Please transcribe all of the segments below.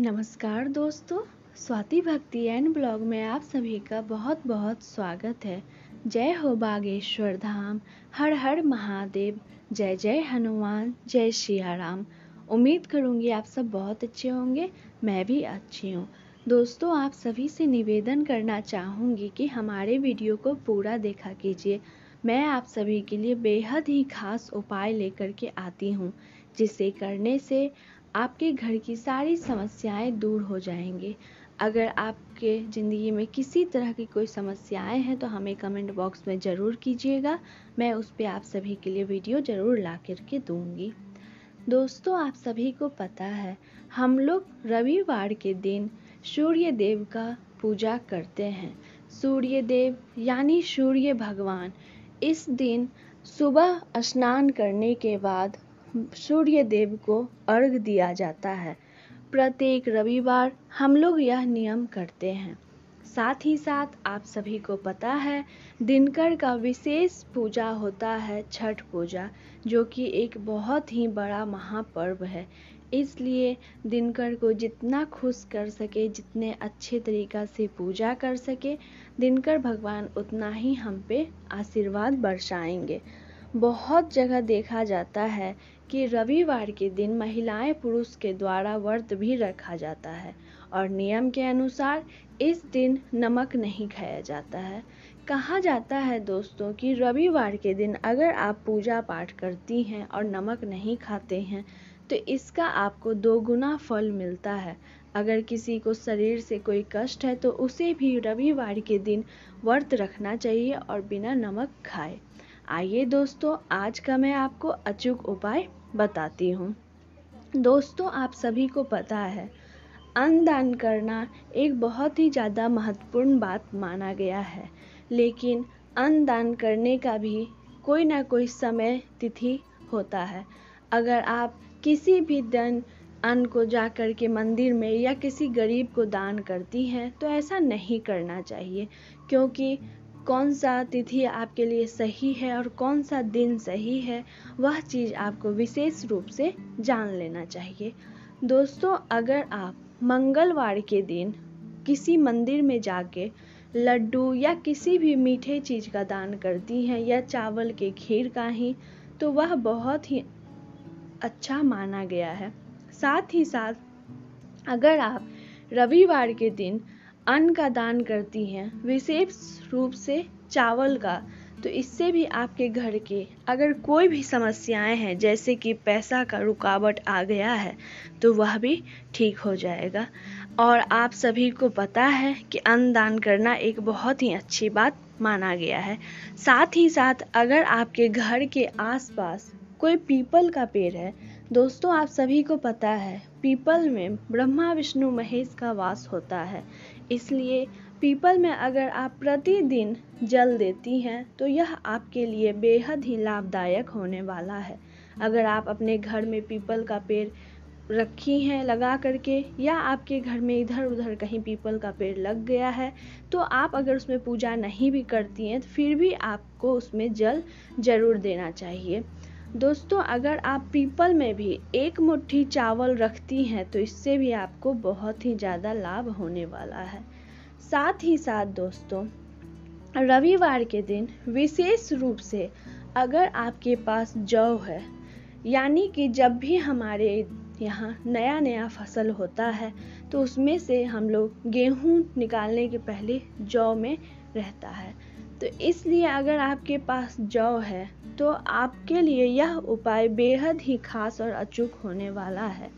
नमस्कार दोस्तों स्वाति भक्ति एंड ब्लॉग में आप सभी का बहुत बहुत स्वागत है जय हो बागेश्वर धाम हर हर महादेव जय जय हनुमान जय श्रिया राम उम्मीद करूँगी आप सब बहुत अच्छे होंगे मैं भी अच्छी हूँ दोस्तों आप सभी से निवेदन करना चाहूँगी कि हमारे वीडियो को पूरा देखा कीजिए मैं आप सभी के लिए बेहद ही खास उपाय लेकर के आती हूँ जिसे करने से आपके घर की सारी समस्याएं दूर हो जाएंगी अगर आपके ज़िंदगी में किसी तरह की कोई समस्याएं हैं तो हमें कमेंट बॉक्स में ज़रूर कीजिएगा मैं उस पर आप सभी के लिए वीडियो ज़रूर ला कर के दूँगी दोस्तों आप सभी को पता है हम लोग रविवार के दिन सूर्य देव का पूजा करते हैं सूर्य देव यानी सूर्य भगवान इस दिन सुबह स्नान करने के बाद सूर्य देव को अर्घ दिया जाता है प्रत्येक रविवार हम लोग यह नियम करते हैं साथ ही साथ आप सभी को पता है दिनकर का विशेष पूजा होता है छठ पूजा जो कि एक बहुत ही बड़ा महापर्व है इसलिए दिनकर को जितना खुश कर सके जितने अच्छे तरीका से पूजा कर सके दिनकर भगवान उतना ही हम पे आशीर्वाद बरसाएंगे बहुत जगह देखा जाता है कि रविवार के दिन महिलाएं पुरुष के द्वारा व्रत भी रखा जाता है और नियम के अनुसार इस दिन नमक नहीं खाया जाता है कहा जाता है दोस्तों कि रविवार के दिन अगर आप पूजा पाठ करती हैं और नमक नहीं खाते हैं तो इसका आपको दोगुना फल मिलता है अगर किसी को शरीर से कोई कष्ट है तो उसे भी रविवार के दिन व्रत रखना चाहिए और बिना नमक खाए आइए दोस्तों आज का मैं आपको अचूक उपाय बताती हूँ दोस्तों आप सभी को पता है अन्नदान करना एक बहुत ही ज़्यादा महत्वपूर्ण बात माना गया है लेकिन अन्नदान करने का भी कोई ना कोई समय तिथि होता है अगर आप किसी भी दिन अन्न को जा कर के मंदिर में या किसी गरीब को दान करती हैं तो ऐसा नहीं करना चाहिए क्योंकि कौन सा तिथि आपके लिए सही है और कौन सा दिन सही है वह चीज़ आपको विशेष रूप से जान लेना चाहिए दोस्तों अगर आप मंगलवार के दिन किसी मंदिर में जाके लड्डू या किसी भी मीठे चीज़ का दान करती हैं या चावल के खीर का ही तो वह बहुत ही अच्छा माना गया है साथ ही साथ अगर आप रविवार के दिन अन्न का दान करती हैं विशेष रूप से चावल का तो इससे भी आपके घर के अगर कोई भी समस्याएं हैं जैसे कि पैसा का रुकावट आ गया है तो वह भी ठीक हो जाएगा और आप सभी को पता है कि अन्न दान करना एक बहुत ही अच्छी बात माना गया है साथ ही साथ अगर आपके घर के आसपास कोई पीपल का पेड़ है दोस्तों आप सभी को पता है पीपल में ब्रह्मा विष्णु महेश का वास होता है इसलिए पीपल में अगर आप प्रतिदिन जल देती हैं तो यह आपके लिए बेहद ही लाभदायक होने वाला है अगर आप अपने घर में पीपल का पेड़ रखी हैं लगा करके या आपके घर में इधर उधर कहीं पीपल का पेड़ लग गया है तो आप अगर उसमें पूजा नहीं भी करती हैं तो फिर भी आपको उसमें जल जरूर देना चाहिए दोस्तों अगर आप पीपल में भी एक मुट्ठी चावल रखती हैं तो इससे भी आपको बहुत ही ज़्यादा लाभ होने वाला है साथ ही साथ दोस्तों रविवार के दिन विशेष रूप से अगर आपके पास जौ है यानी कि जब भी हमारे यहाँ नया नया फसल होता है तो उसमें से हम लोग गेहूँ निकालने के पहले जौ में रहता है तो इसलिए अगर आपके पास जौ है तो आपके लिए यह उपाय बेहद ही खास और अचूक होने वाला है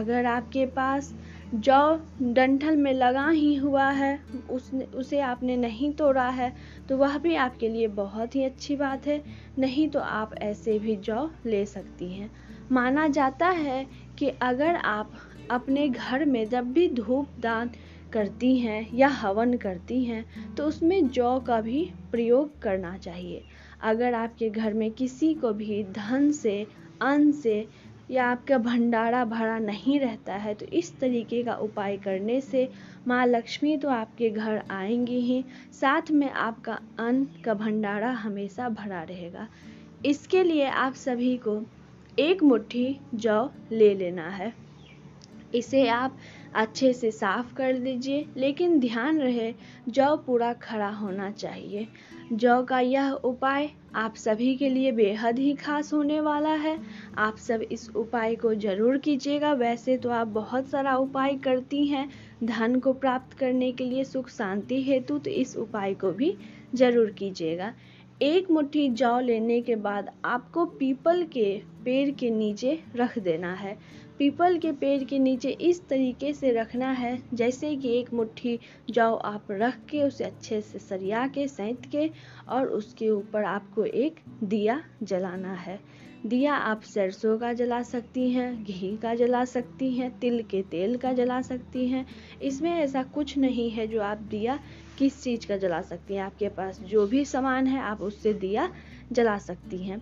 अगर आपके पास जौ डंठल में लगा ही हुआ है उस उसे आपने नहीं तोड़ा है तो वह भी आपके लिए बहुत ही अच्छी बात है नहीं तो आप ऐसे भी जौ ले सकती हैं माना जाता है कि अगर आप अपने घर में जब भी धूप दान करती हैं या हवन करती हैं तो उसमें जौ का भी प्रयोग करना चाहिए अगर आपके घर में किसी को भी धन से अन्न से या आपका भंडारा भरा नहीं रहता है तो इस तरीके का उपाय करने से माँ लक्ष्मी तो आपके घर आएंगी ही साथ में आपका अन्न का भंडारा हमेशा भरा रहेगा इसके लिए आप सभी को एक मुट्ठी जौ ले लेना है इसे आप अच्छे से साफ़ कर दीजिए लेकिन ध्यान रहे जौ पूरा खड़ा होना चाहिए जौ का यह उपाय आप सभी के लिए बेहद ही खास होने वाला है आप सब इस उपाय को ज़रूर कीजिएगा वैसे तो आप बहुत सारा उपाय करती हैं धन को प्राप्त करने के लिए सुख शांति हेतु तो इस उपाय को भी ज़रूर कीजिएगा एक मुट्ठी जौ लेने के बाद आपको पीपल के पेड़ के नीचे रख देना है पीपल के पेड़ के नीचे इस तरीके से रखना है जैसे कि एक मुट्ठी जौ आप रख के उसे अच्छे से सरिया के सैंत के और उसके ऊपर आपको एक दिया जलाना है दिया आप सरसों का जला सकती हैं घी का जला सकती हैं तिल के तेल का जला सकती हैं इसमें ऐसा कुछ नहीं है जो आप दिया किस चीज़ का जला सकती हैं आपके पास जो भी सामान है आप उससे दिया जला सकती हैं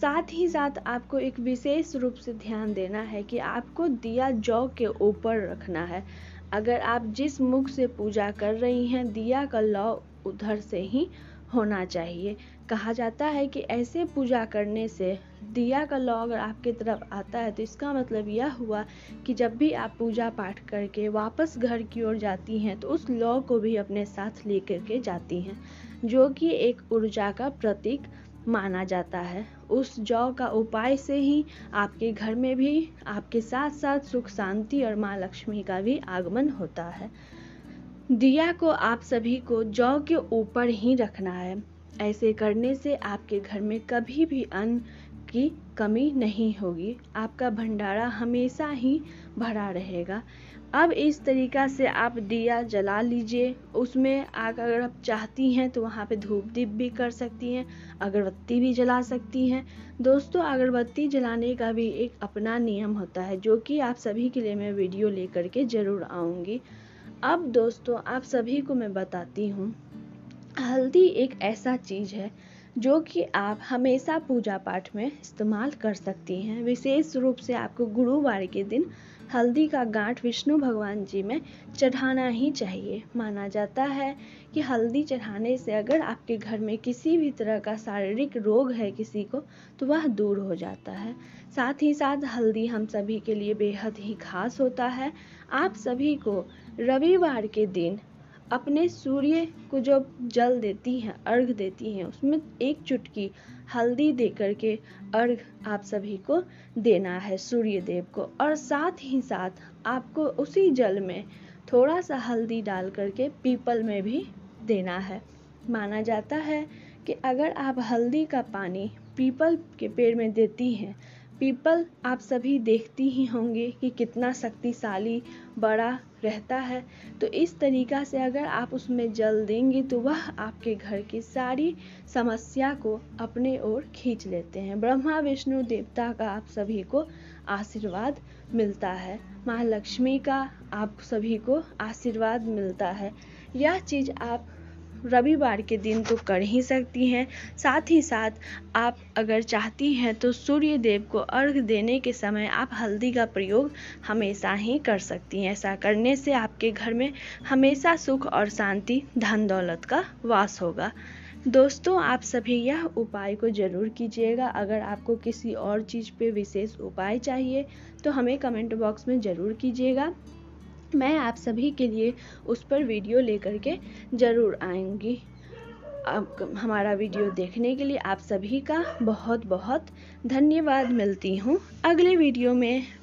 साथ ही साथ आपको एक विशेष रूप से ध्यान देना है कि आपको दिया जौ के ऊपर रखना है अगर आप जिस मुख से पूजा कर रही हैं दिया का लौ उधर से ही होना चाहिए कहा जाता है कि ऐसे पूजा करने से दिया का लौ अगर आपके तरफ आता है तो इसका मतलब यह हुआ कि जब भी आप पूजा पाठ करके वापस घर की ओर जाती हैं तो उस लौ को भी अपने साथ ले करके जाती हैं जो कि एक ऊर्जा का प्रतीक माना जाता है उस जौ का उपाय से ही आपके घर में भी आपके साथ साथ सुख शांति और माँ लक्ष्मी का भी आगमन होता है दिया को आप सभी को जौ के ऊपर ही रखना है ऐसे करने से आपके घर में कभी भी अन्न की कमी नहीं होगी आपका भंडारा हमेशा ही भरा रहेगा अब इस तरीका से आप दिया जला लीजिए उसमें आग अगर आप चाहती हैं तो वहाँ पे धूप दीप भी कर सकती हैं अगरबत्ती भी जला सकती हैं दोस्तों अगरबत्ती जलाने का भी एक अपना नियम होता है जो कि आप सभी के लिए मैं वीडियो लेकर के ज़रूर आऊँगी अब दोस्तों आप सभी को मैं बताती हूँ हल्दी एक ऐसा चीज़ है जो कि आप हमेशा पूजा पाठ में इस्तेमाल कर सकती हैं विशेष रूप से आपको गुरुवार के दिन हल्दी का गांठ विष्णु भगवान जी में चढ़ाना ही चाहिए माना जाता है कि हल्दी चढ़ाने से अगर आपके घर में किसी भी तरह का शारीरिक रोग है किसी को तो वह दूर हो जाता है साथ ही साथ हल्दी हम सभी के लिए बेहद ही खास होता है आप सभी को रविवार के दिन अपने सूर्य को जब जल देती हैं अर्घ देती हैं उसमें एक चुटकी हल्दी दे करके अर्घ आप सभी को देना है सूर्य देव को और साथ ही साथ आपको उसी जल में थोड़ा सा हल्दी डाल करके पीपल में भी देना है माना जाता है कि अगर आप हल्दी का पानी पीपल के पेड़ में देती हैं पीपल आप सभी देखती ही होंगे कि कितना शक्तिशाली बड़ा रहता है तो इस तरीका से अगर आप उसमें जल देंगे तो वह आपके घर की सारी समस्या को अपने ओर खींच लेते हैं ब्रह्मा विष्णु देवता का आप सभी को आशीर्वाद मिलता है माँ लक्ष्मी का आप सभी को आशीर्वाद मिलता है यह चीज़ आप रविवार के दिन तो कर ही सकती हैं साथ ही साथ आप अगर चाहती हैं तो सूर्य देव को अर्घ देने के समय आप हल्दी का प्रयोग हमेशा ही कर सकती हैं ऐसा करने से आपके घर में हमेशा सुख और शांति धन दौलत का वास होगा दोस्तों आप सभी यह उपाय को ज़रूर कीजिएगा अगर आपको किसी और चीज़ पे विशेष उपाय चाहिए तो हमें कमेंट बॉक्स में ज़रूर कीजिएगा मैं आप सभी के लिए उस पर वीडियो लेकर के ज़रूर आऊँगी अब हमारा वीडियो देखने के लिए आप सभी का बहुत बहुत धन्यवाद मिलती हूँ अगले वीडियो में